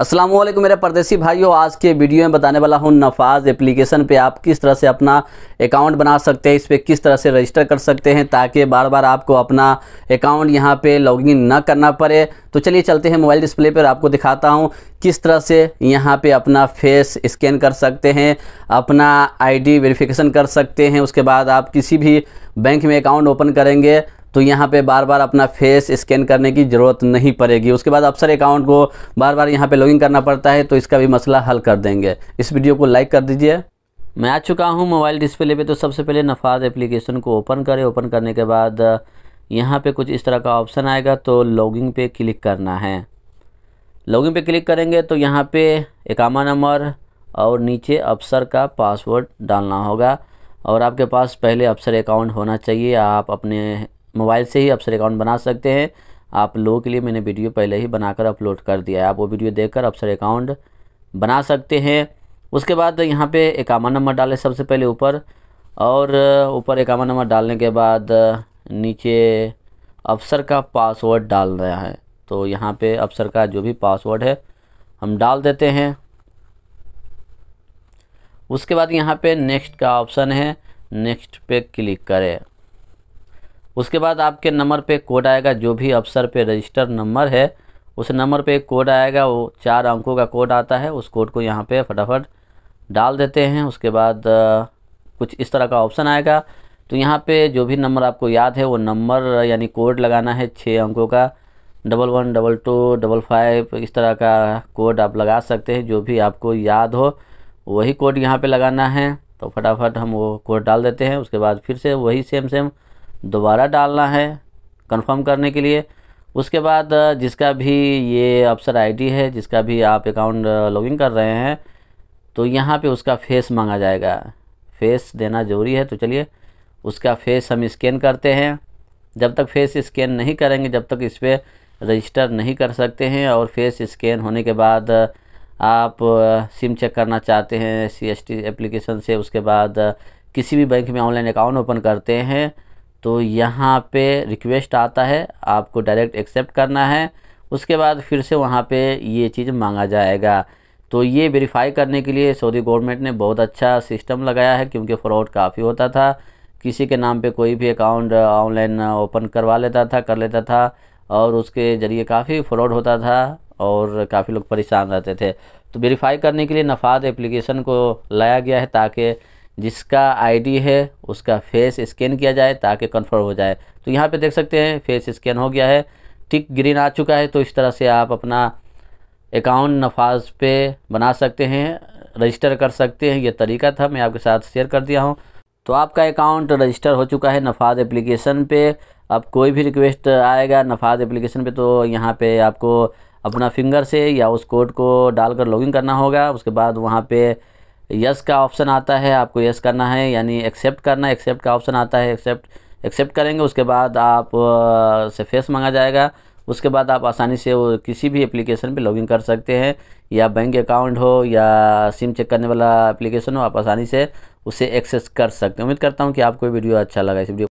अस्सलाम वालेकुम मेरे परदेसी भाइयों आज के वीडियो में बताने वाला हूँ नफाज एप्लीकेशन पे आप किस तरह से अपना अकाउंट बना सकते हैं इस पर किस तरह से रजिस्टर कर सकते हैं ताकि बार बार आपको अपना अकाउंट यहाँ पे लॉगिन न करना पड़े तो चलिए चलते हैं मोबाइल डिस्प्ले पर आपको दिखाता हूँ किस तरह से यहाँ पे अपना फेस स्कैन कर सकते हैं अपना डी वेरीफिकेशन कर सकते हैं उसके बाद आप किसी भी बैंक में अकाउंट ओपन करेंगे तो यहाँ पे बार बार अपना फेस स्कैन करने की ज़रूरत नहीं पड़ेगी उसके बाद अफसर अकाउंट को बार बार यहाँ पे लॉगिन करना पड़ता है तो इसका भी मसला हल कर देंगे इस वीडियो को लाइक कर दीजिए मैं आ चुका हूँ मोबाइल डिस्प्ले पे तो सबसे पहले नफाज एप्लीकेशन को ओपन करें ओपन करने के बाद यहाँ पे कुछ इस तरह का ऑप्शन आएगा तो लॉगिंग पे क्लिक करना है लॉगिंग पे क्लिक करेंगे तो यहाँ पे एकामा नंबर और नीचे अफसर का पासवर्ड डालना होगा और आपके पास पहले अफसर अकाउंट होना चाहिए आप अपने मोबाइल से ही आप सर अकाउंट बना सकते हैं आप लोगों के लिए मैंने वीडियो पहले ही बनाकर अपलोड कर दिया है आप वो वीडियो देख कर सर अकाउंट बना सकते हैं उसके बाद यहाँ पे इक्यावन नंबर डालें सबसे पहले ऊपर और ऊपर इक्यावन नंबर डालने के बाद नीचे अफसर का पासवर्ड डाल रहा है तो यहाँ पे अफसर का जो भी पासवर्ड है हम डाल देते हैं उसके बाद यहाँ पे नेक्स्ट का ऑप्शन है नेक्स्ट पे क्लिक करें उसके बाद आपके नंबर पे कोड आएगा जो भी अफसर पे रजिस्टर नंबर है उस नंबर पे कोड आएगा वो चार अंकों का कोड आता है उस कोड को यहाँ पे फटाफट डाल देते हैं उसके बाद कुछ इस तरह का ऑप्शन आएगा तो यहाँ पे जो भी नंबर आपको याद है वो नंबर यानी कोड लगाना है छः अंकों का double one double two double five इस तरह का कोड आप लगा सकते हैं जो भी आपको याद हो वही कोड यहाँ पे लगाना है तो फटाफट हम वो कोड डाल देते हैं उसके बाद फिर से वही सेम सेम दोबारा डालना है कंफर्म करने के लिए उसके बाद जिसका भी ये अफसर आईडी है जिसका भी आप अकाउंट लॉगिन कर रहे हैं तो यहाँ पे उसका फेस मांगा जाएगा फेस देना ज़रूरी है तो चलिए उसका फेस हम स्कैन करते हैं जब तक फेस स्कैन नहीं करेंगे जब तक इस पर रजिस्टर नहीं कर सकते हैं और फेस स्कैन होने के बाद आप सिम चेक करना चाहते हैं सी एस एप्लीकेशन से उसके बाद किसी भी बैंक में ऑनलाइन अकाउंट ओपन करते हैं तो यहाँ पे रिक्वेस्ट आता है आपको डायरेक्ट एक्सेप्ट करना है उसके बाद फिर से वहाँ पे ये चीज़ मांगा जाएगा तो ये वेरीफाई करने के लिए सऊदी गवर्नमेंट ने बहुत अच्छा सिस्टम लगाया है क्योंकि फ़्रॉड काफ़ी होता था किसी के नाम पे कोई भी अकाउंट ऑनलाइन ओपन करवा लेता था कर लेता था और उसके ज़रिए काफ़ी फ्रॉड होता था और काफ़ी लोग परेशान रहते थे तो वेरीफाई करने के लिए नफात एप्लीकेशन को लाया गया है ताकि जिसका आईडी है उसका फेस स्कैन किया जाए ताकि कन्फर्म हो जाए तो यहाँ पे देख सकते हैं फेस स्कैन हो गया है टिक ग्रीन आ चुका है तो इस तरह से आप अपना अकाउंट नफाज पे बना सकते हैं रजिस्टर कर सकते हैं ये तरीका था मैं आपके साथ शेयर कर दिया हूँ तो आपका अकाउंट रजिस्टर हो चुका है नफाज एप्लीकेशन पे अब कोई भी रिक्वेस्ट आएगा नफाज एप्लीकेशन पे तो यहाँ पे आपको अपना फिंगर से या उस कोड को डालकर लॉगिन करना होगा उसके बाद वहाँ पे यस का ऑप्शन आता है आपको यस करना है यानी एक्सेप्ट करना एक्सेप्ट का ऑप्शन आता है एक्सेप्ट एक्सेप्ट करेंगे उसके बाद आप से फेस मांगा जाएगा उसके बाद आप आसानी से वो किसी भी एप्लीकेशन पे लॉगिन कर सकते हैं या बैंक अकाउंट हो या सिम चेक करने वाला एप्लीकेशन हो आप आसानी से उसे एक्सेस कर सकते हैं उम्मीद करता हूँ कि आपको वीडियो अच्छा लगा इस वीडियो